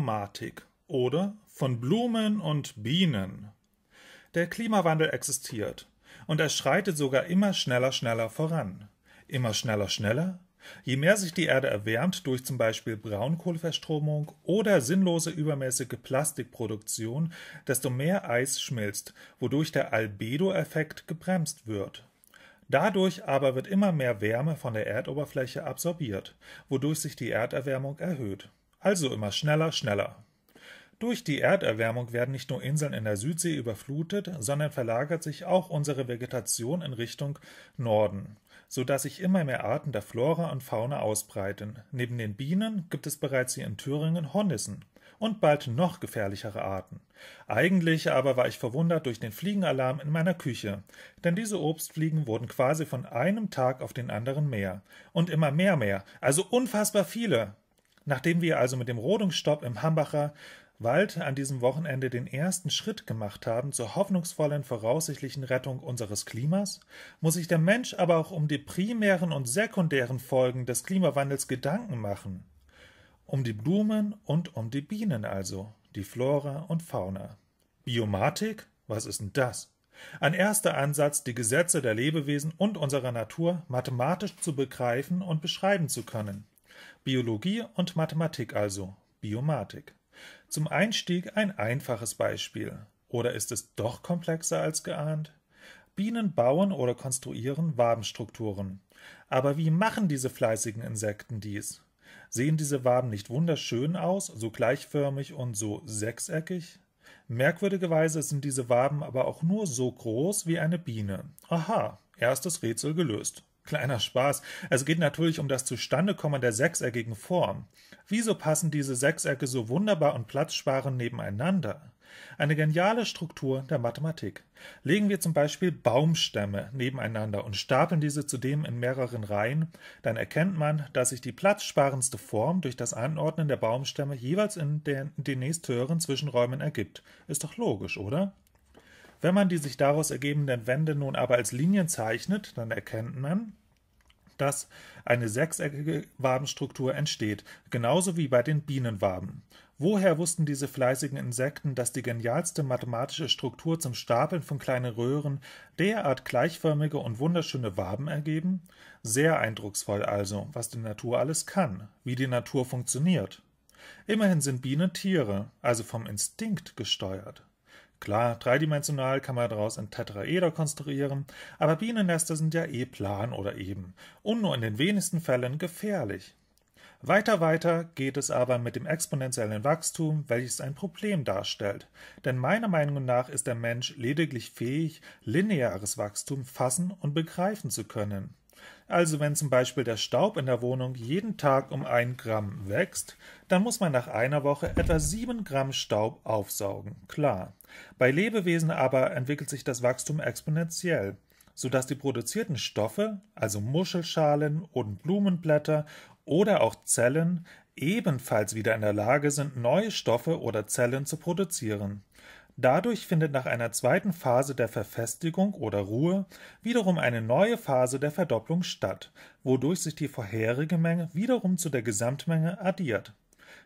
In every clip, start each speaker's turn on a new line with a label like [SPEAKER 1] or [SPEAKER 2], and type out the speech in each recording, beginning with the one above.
[SPEAKER 1] Aromatik oder von Blumen und Bienen. Der Klimawandel existiert und er schreitet sogar immer schneller, schneller voran. Immer schneller, schneller? Je mehr sich die Erde erwärmt durch zum Beispiel Braunkohleverstromung oder sinnlose übermäßige Plastikproduktion, desto mehr Eis schmilzt, wodurch der Albedo-Effekt gebremst wird. Dadurch aber wird immer mehr Wärme von der Erdoberfläche absorbiert, wodurch sich die Erderwärmung erhöht. Also immer schneller, schneller. Durch die Erderwärmung werden nicht nur Inseln in der Südsee überflutet, sondern verlagert sich auch unsere Vegetation in Richtung Norden, so dass sich immer mehr Arten der Flora und Fauna ausbreiten. Neben den Bienen gibt es bereits hier in Thüringen Hornissen und bald noch gefährlichere Arten. Eigentlich aber war ich verwundert durch den Fliegenalarm in meiner Küche, denn diese Obstfliegen wurden quasi von einem Tag auf den anderen mehr und immer mehr mehr, also unfassbar viele. Nachdem wir also mit dem Rodungsstopp im Hambacher Wald an diesem Wochenende den ersten Schritt gemacht haben zur hoffnungsvollen voraussichtlichen Rettung unseres Klimas, muss sich der Mensch aber auch um die primären und sekundären Folgen des Klimawandels Gedanken machen. Um die Blumen und um die Bienen also, die Flora und Fauna. Biomatik? Was ist denn das? Ein erster Ansatz, die Gesetze der Lebewesen und unserer Natur mathematisch zu begreifen und beschreiben zu können. Biologie und Mathematik also, Biomatik. Zum Einstieg ein einfaches Beispiel. Oder ist es doch komplexer als geahnt? Bienen bauen oder konstruieren Wabenstrukturen. Aber wie machen diese fleißigen Insekten dies? Sehen diese Waben nicht wunderschön aus, so gleichförmig und so sechseckig? Merkwürdigerweise sind diese Waben aber auch nur so groß wie eine Biene. Aha, erstes Rätsel gelöst. Kleiner Spaß. Es geht natürlich um das Zustandekommen der sechseckigen Form. Wieso passen diese Sechsecke so wunderbar und platzsparend nebeneinander? Eine geniale Struktur der Mathematik. Legen wir zum Beispiel Baumstämme nebeneinander und stapeln diese zudem in mehreren Reihen, dann erkennt man, dass sich die platzsparendste Form durch das Anordnen der Baumstämme jeweils in den, in den nächsthöheren Zwischenräumen ergibt. Ist doch logisch, oder? Wenn man die sich daraus ergebenden Wände nun aber als Linien zeichnet, dann erkennt man, dass eine sechseckige Wabenstruktur entsteht, genauso wie bei den Bienenwaben. Woher wussten diese fleißigen Insekten, dass die genialste mathematische Struktur zum Stapeln von kleinen Röhren derart gleichförmige und wunderschöne Waben ergeben? Sehr eindrucksvoll also, was die Natur alles kann, wie die Natur funktioniert. Immerhin sind Bienen Tiere, also vom Instinkt gesteuert. Klar, dreidimensional kann man daraus ein Tetraeder konstruieren, aber Bienennester sind ja eh plan oder eben und nur in den wenigsten Fällen gefährlich. Weiter, weiter geht es aber mit dem exponentiellen Wachstum, welches ein Problem darstellt. Denn meiner Meinung nach ist der Mensch lediglich fähig, lineares Wachstum fassen und begreifen zu können. Also wenn zum Beispiel der Staub in der Wohnung jeden Tag um ein Gramm wächst, dann muss man nach einer Woche etwa sieben Gramm Staub aufsaugen, klar. Bei Lebewesen aber entwickelt sich das Wachstum exponentiell, sodass die produzierten Stoffe, also Muschelschalen und Blumenblätter oder auch Zellen, ebenfalls wieder in der Lage sind, neue Stoffe oder Zellen zu produzieren. Dadurch findet nach einer zweiten Phase der Verfestigung oder Ruhe wiederum eine neue Phase der Verdopplung statt, wodurch sich die vorherige Menge wiederum zu der Gesamtmenge addiert.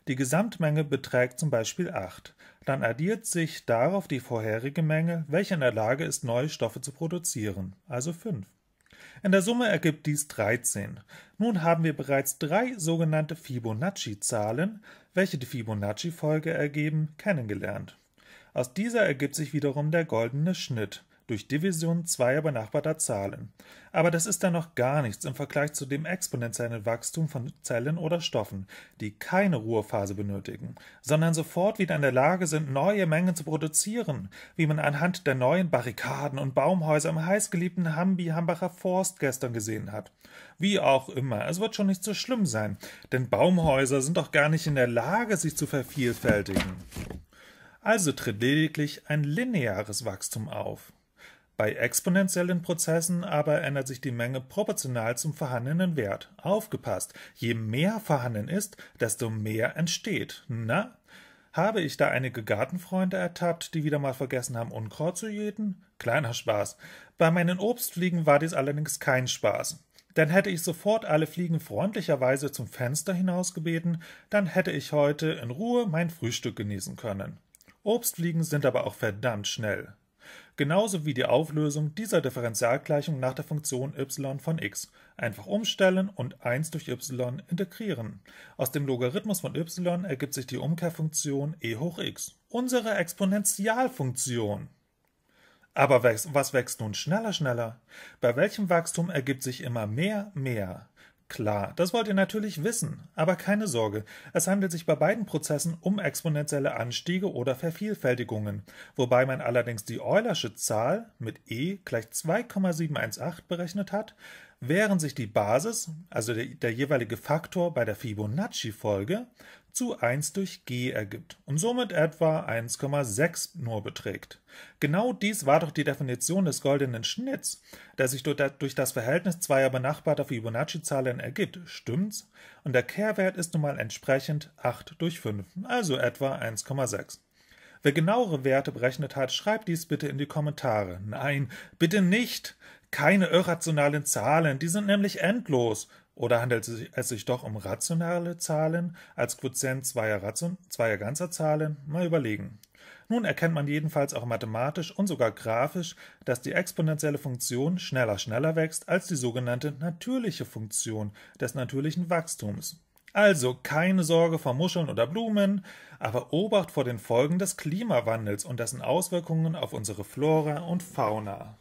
[SPEAKER 1] Die Gesamtmenge beträgt zum Beispiel 8. Dann addiert sich darauf die vorherige Menge, welche in der Lage ist, neue Stoffe zu produzieren, also 5. In der Summe ergibt dies 13. Nun haben wir bereits drei sogenannte Fibonacci-Zahlen, welche die Fibonacci-Folge ergeben, kennengelernt. Aus dieser ergibt sich wiederum der goldene Schnitt durch Division zweier benachbarter Zahlen. Aber das ist dann noch gar nichts im Vergleich zu dem exponentiellen Wachstum von Zellen oder Stoffen, die keine Ruhephase benötigen, sondern sofort wieder in der Lage sind, neue Mengen zu produzieren, wie man anhand der neuen Barrikaden und Baumhäuser im heißgeliebten Hambi-Hambacher Forst gestern gesehen hat. Wie auch immer, es wird schon nicht so schlimm sein, denn Baumhäuser sind doch gar nicht in der Lage, sich zu vervielfältigen also tritt lediglich ein lineares Wachstum auf. Bei exponentiellen Prozessen aber ändert sich die Menge proportional zum vorhandenen Wert. Aufgepasst, je mehr vorhanden ist, desto mehr entsteht. Na? Habe ich da einige Gartenfreunde ertappt, die wieder mal vergessen haben, Unkraut zu jäten? Kleiner Spaß. Bei meinen Obstfliegen war dies allerdings kein Spaß. Denn hätte ich sofort alle Fliegen freundlicherweise zum Fenster hinausgebeten, dann hätte ich heute in Ruhe mein Frühstück genießen können. Obstfliegen sind aber auch verdammt schnell. Genauso wie die Auflösung dieser Differentialgleichung nach der Funktion y von x. Einfach umstellen und 1 durch y integrieren. Aus dem Logarithmus von y ergibt sich die Umkehrfunktion e hoch x. Unsere Exponentialfunktion. Aber was wächst nun schneller, schneller? Bei welchem Wachstum ergibt sich immer mehr, mehr? Klar, das wollt ihr natürlich wissen, aber keine Sorge, es handelt sich bei beiden Prozessen um exponentielle Anstiege oder Vervielfältigungen, wobei man allerdings die Eulersche Zahl mit e gleich 2,718 berechnet hat, während sich die Basis, also der, der jeweilige Faktor bei der Fibonacci-Folge, zu 1 durch g ergibt und somit etwa 1,6 nur beträgt. Genau dies war doch die Definition des goldenen Schnitts, der sich durch das Verhältnis zweier benachbarter Fibonacci-Zahlen ergibt, stimmt's? Und der Kehrwert ist nun mal entsprechend 8 durch 5, also etwa 1,6. Wer genauere Werte berechnet hat, schreibt dies bitte in die Kommentare. Nein, bitte nicht! Keine irrationalen Zahlen, die sind nämlich endlos. Oder handelt es sich doch um rationale Zahlen als Quotient zweier, Ration, zweier ganzer Zahlen? Mal überlegen. Nun erkennt man jedenfalls auch mathematisch und sogar grafisch, dass die exponentielle Funktion schneller schneller wächst als die sogenannte natürliche Funktion des natürlichen Wachstums. Also keine Sorge vor Muscheln oder Blumen, aber Obacht vor den Folgen des Klimawandels und dessen Auswirkungen auf unsere Flora und Fauna.